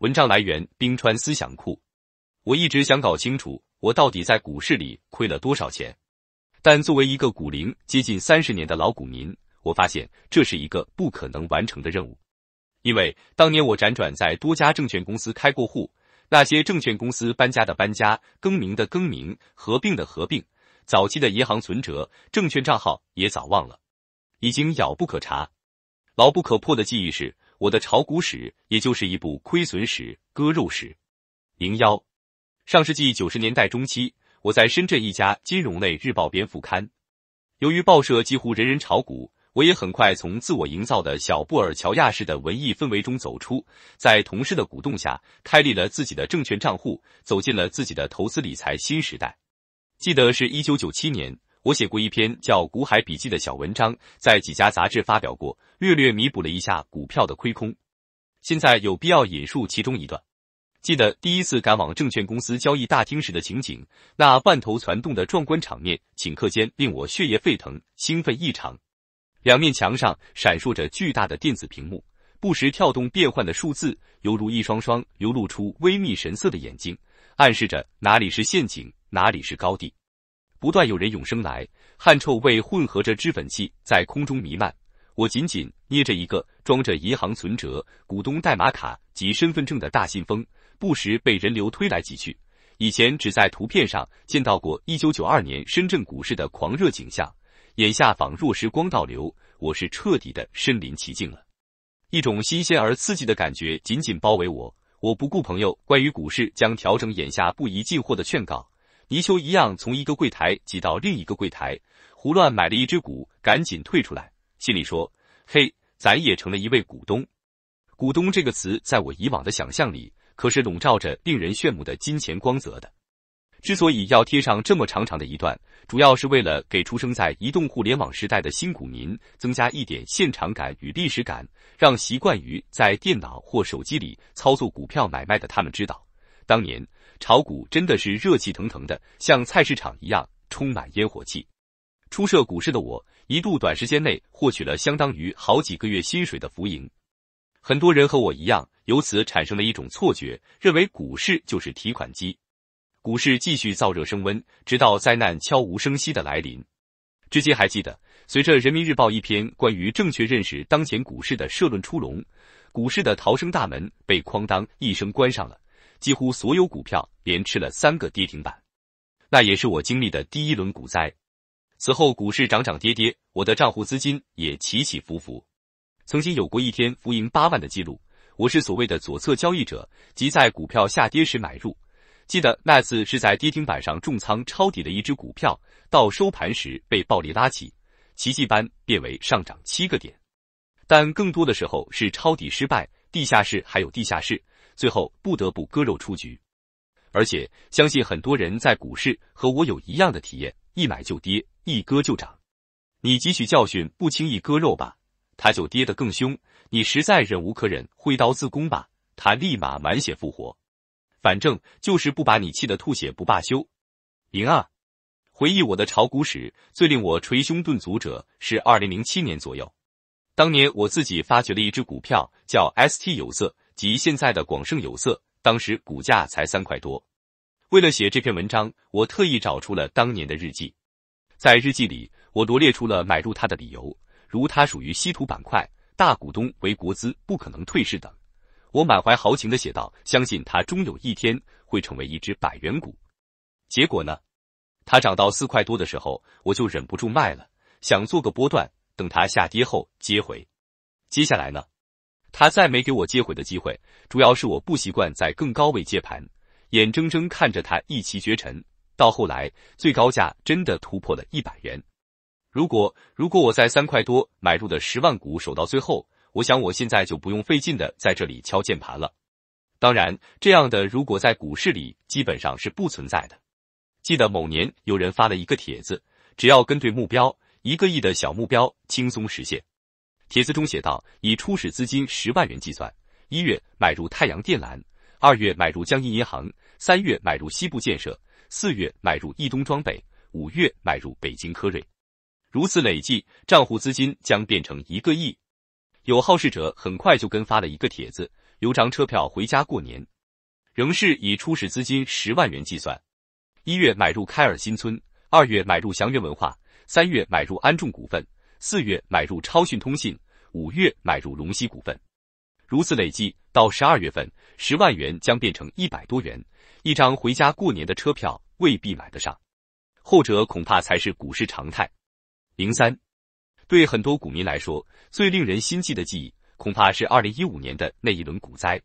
文章来源：冰川思想库。我一直想搞清楚我到底在股市里亏了多少钱，但作为一个股龄接近三十年的老股民，我发现这是一个不可能完成的任务。因为当年我辗转在多家证券公司开过户，那些证券公司搬家的搬家、更名的更名、合并的合并，早期的银行存折、证券账号也早忘了，已经杳不可查，牢不可破的记忆是。我的炒股史，也就是一部亏损史、割肉史。零幺，上世纪九十年代中期，我在深圳一家金融类日报编副刊。由于报社几乎人人炒股，我也很快从自我营造的小布尔乔亚式的文艺氛围中走出，在同事的鼓动下，开立了自己的证券账户，走进了自己的投资理财新时代。记得是一九九七年。我写过一篇叫《股海笔记》的小文章，在几家杂志发表过，略略弥补了一下股票的亏空。现在有必要引述其中一段。记得第一次赶往证券公司交易大厅时的情景，那万头攒动的壮观场面，顷刻间令我血液沸腾，兴奋异常。两面墙上闪烁着巨大的电子屏幕，不时跳动变换的数字，犹如一双双流露出微密神色的眼睛，暗示着哪里是陷阱，哪里是高地。不断有人涌上来，汗臭味混合着脂粉气在空中弥漫。我紧紧捏着一个装着银行存折、股东代码卡及身份证的大信封，不时被人流推来挤去。以前只在图片上见到过一九九二年深圳股市的狂热景象，眼下仿若时光倒流，我是彻底的身临其境了。一种新鲜而刺激的感觉紧紧包围我。我不顾朋友关于股市将调整、眼下不宜进货的劝告。泥鳅一样从一个柜台挤到另一个柜台，胡乱买了一只股，赶紧退出来，心里说：“嘿，咱也成了一位股东。”股东这个词在我以往的想象里，可是笼罩着令人炫目的金钱光泽的。之所以要贴上这么长长的一段，主要是为了给出生在移动互联网时代的新股民增加一点现场感与历史感，让习惯于在电脑或手机里操作股票买卖的他们知道。当年炒股真的是热气腾腾的，像菜市场一样充满烟火气。初涉股市的我，一度短时间内获取了相当于好几个月薪水的浮盈。很多人和我一样，由此产生了一种错觉，认为股市就是提款机。股市继续燥热升温，直到灾难悄无声息的来临。至今还记得，随着人民日报一篇关于正确认识当前股市的社论出笼，股市的逃生大门被哐当一声关上了。几乎所有股票连吃了三个跌停板，那也是我经历的第一轮股灾。此后股市涨涨跌跌，我的账户资金也起起伏伏。曾经有过一天浮盈八万的记录。我是所谓的左侧交易者，即在股票下跌时买入。记得那次是在跌停板上重仓抄底的一只股票，到收盘时被暴力拉起，奇迹般变为上涨七个点。但更多的时候是抄底失败，地下室还有地下室。最后不得不割肉出局，而且相信很多人在股市和我有一样的体验：一买就跌，一割就涨。你汲取教训，不轻易割肉吧，它就跌得更凶；你实在忍无可忍，挥刀自宫吧，它立马满血复活。反正就是不把你气得吐血不罢休。零二，回忆我的炒股史，最令我捶胸顿足者是二零零七年左右，当年我自己发掘了一只股票，叫 ST 有色。即现在的广盛有色，当时股价才三块多。为了写这篇文章，我特意找出了当年的日记。在日记里，我罗列出了买入它的理由，如它属于稀土板块，大股东为国资，不可能退市等。我满怀豪情的写道：相信它终有一天会成为一只百元股。结果呢？它涨到四块多的时候，我就忍不住卖了，想做个波段，等它下跌后接回。接下来呢？他再没给我接回的机会，主要是我不习惯在更高位接盘，眼睁睁看着他一骑绝尘。到后来，最高价真的突破了一百元。如果如果我在三块多买入的十万股守到最后，我想我现在就不用费劲的在这里敲键盘了。当然，这样的如果在股市里基本上是不存在的。记得某年有人发了一个帖子，只要跟对目标，一个亿的小目标轻松实现。帖子中写道：以初始资金十万元计算，一月买入太阳电缆，二月买入江阴银行，三月买入西部建设，四月买入易东装备，五月买入北京科锐。如此累计，账户资金将变成一个亿。有好事者很快就跟发了一个帖子：留张车票回家过年，仍是以初始资金十万元计算，一月买入开尔新村，二月买入祥源文化，三月买入安众股份。四月买入超讯通信，五月买入龙溪股份，如此累计到十二月份，十万元将变成一百多元，一张回家过年的车票未必买得上。后者恐怕才是股市常态。零三，对很多股民来说，最令人心悸的记忆，恐怕是二零一五年的那一轮股灾。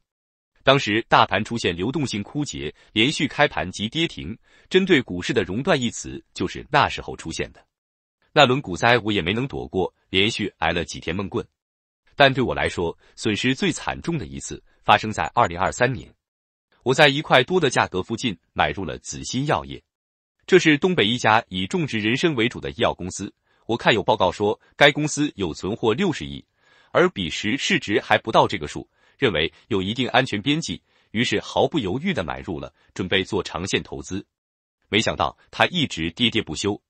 当时大盘出现流动性枯竭，连续开盘即跌停，针对股市的熔断一词，就是那时候出现的。那轮股灾我也没能躲过，连续挨了几天闷棍。但对我来说，损失最惨重的一次发生在二零二三年。我在一块多的价格附近买入了紫鑫药业，这是东北一家以种植人参为主的医药公司。我看有报告说，该公司有存货六十亿，而彼时市值还不到这个数，认为有一定安全边际，于是毫不犹豫的买入了，准备做长线投资。没想到它一直跌跌不休。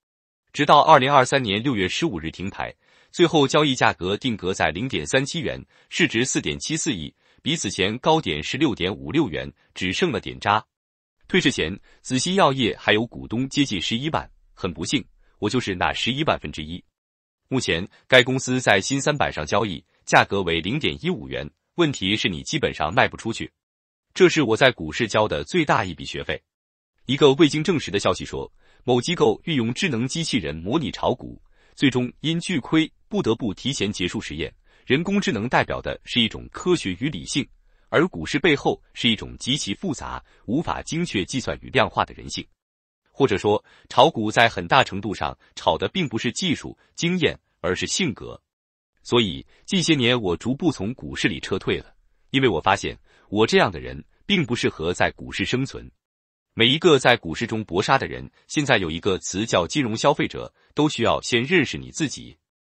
直到二零二三年六月十五日停牌，最后交易价格定格在零点三七元，市值四点七四亿，比此前高点十六点五六元，只剩了点渣。退市前，紫鑫药业还有股东接近十一万，很不幸，我就是那十一万分之一。目前，该公司在新三板上交易，价格为零点一五元。问题是你基本上卖不出去。这是我在股市交的最大一笔学费。一个未经证实的消息说。某机构运用智能机器人模拟炒股，最终因巨亏不得不提前结束实验。人工智能代表的是一种科学与理性，而股市背后是一种极其复杂、无法精确计算与量化的人性。或者说，炒股在很大程度上炒的并不是技术、经验，而是性格。所以，近些年我逐步从股市里撤退了，因为我发现我这样的人并不适合在股市生存。每一个在股市中搏杀的人，现在有一个词叫“金融消费者”，都需要先认识你自己。